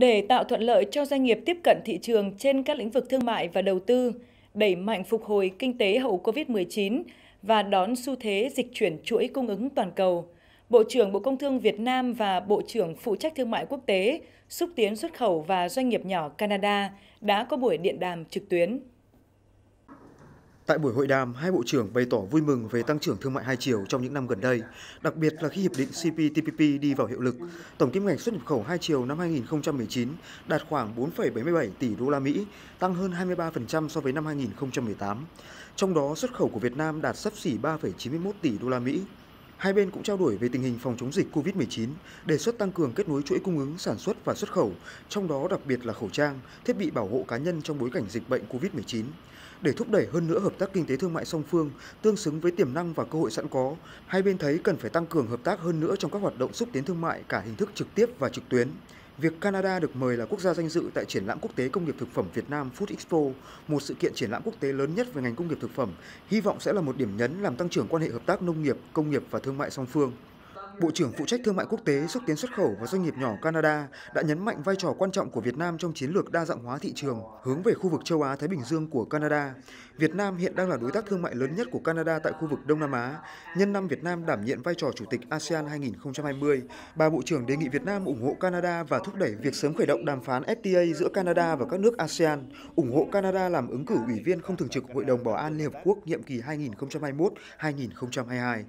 Để tạo thuận lợi cho doanh nghiệp tiếp cận thị trường trên các lĩnh vực thương mại và đầu tư, đẩy mạnh phục hồi kinh tế hậu COVID-19 và đón xu thế dịch chuyển chuỗi cung ứng toàn cầu, Bộ trưởng Bộ Công Thương Việt Nam và Bộ trưởng phụ trách thương mại quốc tế, xúc tiến xuất khẩu và doanh nghiệp nhỏ Canada đã có buổi điện đàm trực tuyến. Tại buổi hội đàm, hai bộ trưởng bày tỏ vui mừng về tăng trưởng thương mại hai chiều trong những năm gần đây, đặc biệt là khi hiệp định CPTPP đi vào hiệu lực. Tổng kim ngạch xuất nhập khẩu hai chiều năm 2019 đạt khoảng 4,77 tỷ đô la Mỹ, tăng hơn 23% so với năm 2018. Trong đó, xuất khẩu của Việt Nam đạt sấp xỉ 3,91 tỷ đô la Mỹ, hai bên cũng trao đổi về tình hình phòng chống dịch COVID-19, đề xuất tăng cường kết nối chuỗi cung ứng sản xuất và xuất khẩu, trong đó đặc biệt là khẩu trang, thiết bị bảo hộ cá nhân trong bối cảnh dịch bệnh COVID-19. Để thúc đẩy hơn nữa hợp tác kinh tế thương mại song phương tương xứng với tiềm năng và cơ hội sẵn có, hai bên thấy cần phải tăng cường hợp tác hơn nữa trong các hoạt động xúc tiến thương mại cả hình thức trực tiếp và trực tuyến. Việc Canada được mời là quốc gia danh dự tại triển lãm quốc tế công nghiệp thực phẩm Việt Nam Food Expo, một sự kiện triển lãm quốc tế lớn nhất về ngành công nghiệp thực phẩm, hy vọng sẽ là một điểm nhấn làm tăng trưởng quan hệ hợp tác nông nghiệp, công nghiệp và thương mại song phương. Bộ trưởng phụ trách thương mại quốc tế, xúc tiến xuất khẩu và doanh nghiệp nhỏ Canada đã nhấn mạnh vai trò quan trọng của Việt Nam trong chiến lược đa dạng hóa thị trường hướng về khu vực châu Á Thái Bình Dương của Canada. Việt Nam hiện đang là đối tác thương mại lớn nhất của Canada tại khu vực Đông Nam Á. Nhân năm Việt Nam đảm nhiệm vai trò chủ tịch ASEAN 2020, bà Bộ trưởng đề nghị Việt Nam ủng hộ Canada và thúc đẩy việc sớm khởi động đàm phán FTA giữa Canada và các nước ASEAN, ủng hộ Canada làm ứng cử ủy viên không thường trực Hội đồng Bảo an Liên Hợp Quốc nhiệm kỳ 2021-2022.